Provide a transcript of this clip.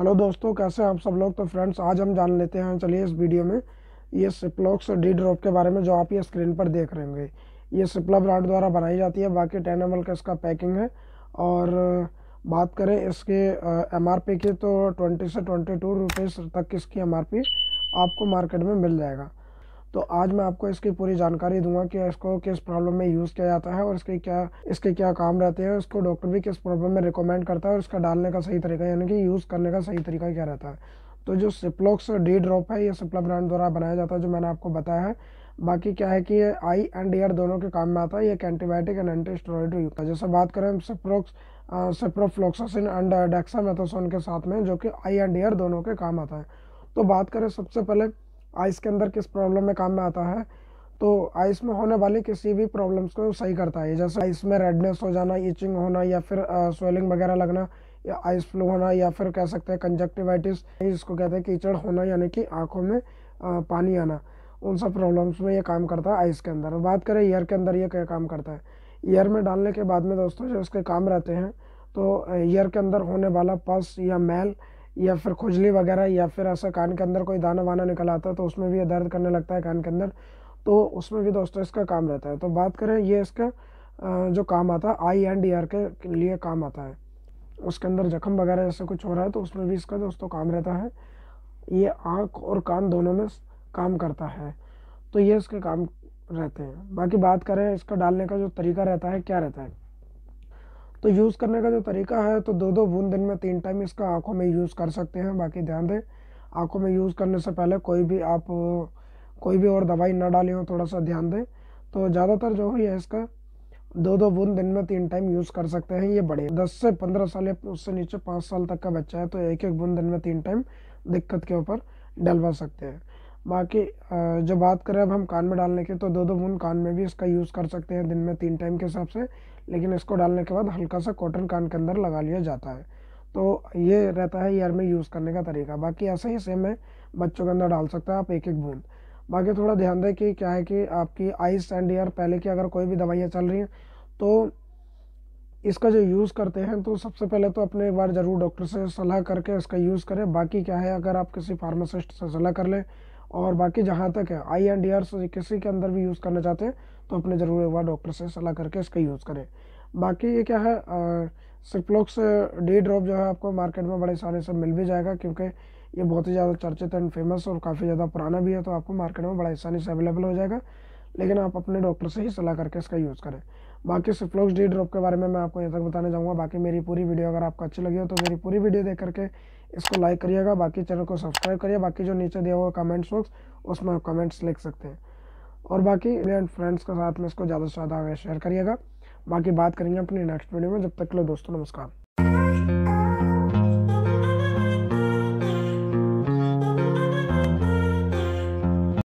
hello दोस्तों कैसे हैं आप सब लोग तो फ्रेंड्स आज हम जान लेते हैं चलिए इस वीडियो में ये सिप्लॉक्स डी ड्रॉप के बारे में जो आप ये स्क्रीन पर देख रहे होंगे ये सिप्ला ब्रांड द्वारा बनाई जाती है बाकी टेन एम का इसका पैकिंग है और बात करें इसके एम आर पी की तो ट्वेंटी से ट्वेंटी टू रुपीज़ तक इसकी एम आर पी आपको मार्केट में मिल जाएगा तो आज मैं आपको इसकी पूरी जानकारी दूंगा कि इसको किस प्रॉब्लम में यूज़ किया जाता है और इसके क्या इसके क्या काम रहते हैं इसको डॉक्टर भी किस प्रॉब्लम में रिकमेंड करता है और इसका डालने का सही तरीका यानी कि यूज़ करने का सही तरीका क्या रहता है तो जो सिप्लॉक्स डी ड्रॉप है ये सिप्ला ब्रांड द्वारा बनाया जाता है जो मैंने आपको बताया है बाकी क्या है कि ये आई एंड ईयर दोनों के काम में आता है ये एक एंटीबायोटिक एंड एंटी स्टोराइड युक्त है जैसे बात करें सिप्रोक्स सिप्रोफ्लोक्सासिन एंड डेक्सामेथोसोन के साथ में जो कि आई एंड ईयर दोनों के काम आता है तो बात करें सबसे पहले आइस के अंदर किस प्रॉब्लम में काम में आता है तो आइस में होने वाली किसी भी प्रॉब्लम्स को सही करता है जैसे आइस में रेडनेस हो जाना ईचिंग होना या फिर स्वेलिंग वगैरह लगना या आइस फ्लू होना या फिर कह सकते हैं कंजक्टिवाइटिस इसको कहते हैं कीचड़ होना यानी कि आँखों में आ, पानी आना उन सब प्रॉब्लम्स में ये काम करता है आइस के अंदर बात करें ईयर के अंदर ये क्या काम करता है ईयर में डालने के बाद में दोस्तों जो इसके काम रहते हैं तो ईयर के अंदर होने वाला पस या मैल या फिर खुजली वगैरह या फिर ऐसा कान के अंदर कोई दाना वाना निकल आता है तो उसमें भी दर्द करने लगता है कान के अंदर तो उसमें भी दोस्तों इसका काम रहता है तो बात करें ये इसका जो काम आता है आई एंड ईयर के लिए काम आता है उसके अंदर जख्म वगैरह जैसे कुछ हो रहा है तो उसमें भी इसका दोस्तों काम रहता है ये आँख और कान दोनों में काम करता है तो ये इसके काम रहते हैं बाकी बात करें इसका डालने का जो तरीका रहता है क्या रहता है तो यूज़ करने का जो तरीका है तो दो दो बूंद दिन में तीन टाइम इसका आँखों में यूज़ कर सकते हैं बाकी ध्यान दें आँखों में यूज़ करने से पहले कोई भी आप कोई भी और दवाई ना डाली हो थोड़ा सा ध्यान दें तो ज़्यादातर जो है इसका दो दो बूंद दिन में तीन टाइम यूज़ कर सकते हैं ये बड़े दस से पंद्रह साल या उससे नीचे पाँच साल तक का बच्चा है तो एक एक बूंद दिन में तीन टाइम दिक्कत के ऊपर डलवा सकते हैं बाकी जो बात करें अब हम कान में डालने के तो दो दो बूंद कान में भी इसका यूज़ कर सकते हैं दिन में तीन टाइम के हिसाब से लेकिन इसको डालने के बाद हल्का सा कॉटन कान के अंदर लगा लिया जाता है तो ये रहता है ईयर में यूज़ करने का तरीका बाकी ऐसे ही सेम है बच्चों के अंदर डाल सकते हैं आप एक एक बूंद बाकी थोड़ा ध्यान दें कि क्या है कि आपकी आइस एंड ईयर पहले की अगर कोई भी दवाइयाँ चल रही हैं तो इसका जो यूज़ करते हैं तो सबसे पहले तो अपने एक बार ज़रूर डॉक्टर से सलाह करके इसका यूज़ करें बाकी क्या है अगर आप किसी फार्मासिस्ट से सलाह कर लें और बाकी जहाँ तक है आई एंड ईयर्स किसी के अंदर भी यूज़ करना चाहते हैं तो अपने ज़रूर एक बार डॉक्टर से सलाह करके इसका यूज़ करें बाकी ये क्या है सिप्लोक्स डी ड्रॉप जो है आपको मार्केट में बड़े आसानी से मिल भी जाएगा क्योंकि ये बहुत ही ज़्यादा चर्चित एंड फेमस और काफ़ी ज़्यादा पुराना भी है तो आपको मार्केट में बड़ा आसानी से अवेलेबल हो जाएगा लेकिन आप अपने डॉक्टर से ही सलाह करके इसका यूज़ करें बाकी फ्लोक्स डी ड्रॉप के बारे में मैं आपको यहाँ तक बताने जाऊँगा बाकी मेरी पूरी वीडियो अगर आपको अच्छी लगी हो तो मेरी पूरी वीडियो देख करके इसको लाइक करिएगा बाकी चैनल को सब्सक्राइब करिए बाकी जो नीचे दिया हुआ कमेंट्स बॉक्स उसमें आप कमेंट्स लिख सकते हैं और बाकी एंड फ्रेंड्स के साथ में इसको ज़्यादा से ज़्यादा शेयर करिएगा बाकी बात करेंगे अपनी नेक्स्ट वीडियो में जब तक के लिए दोस्तों नमस्कार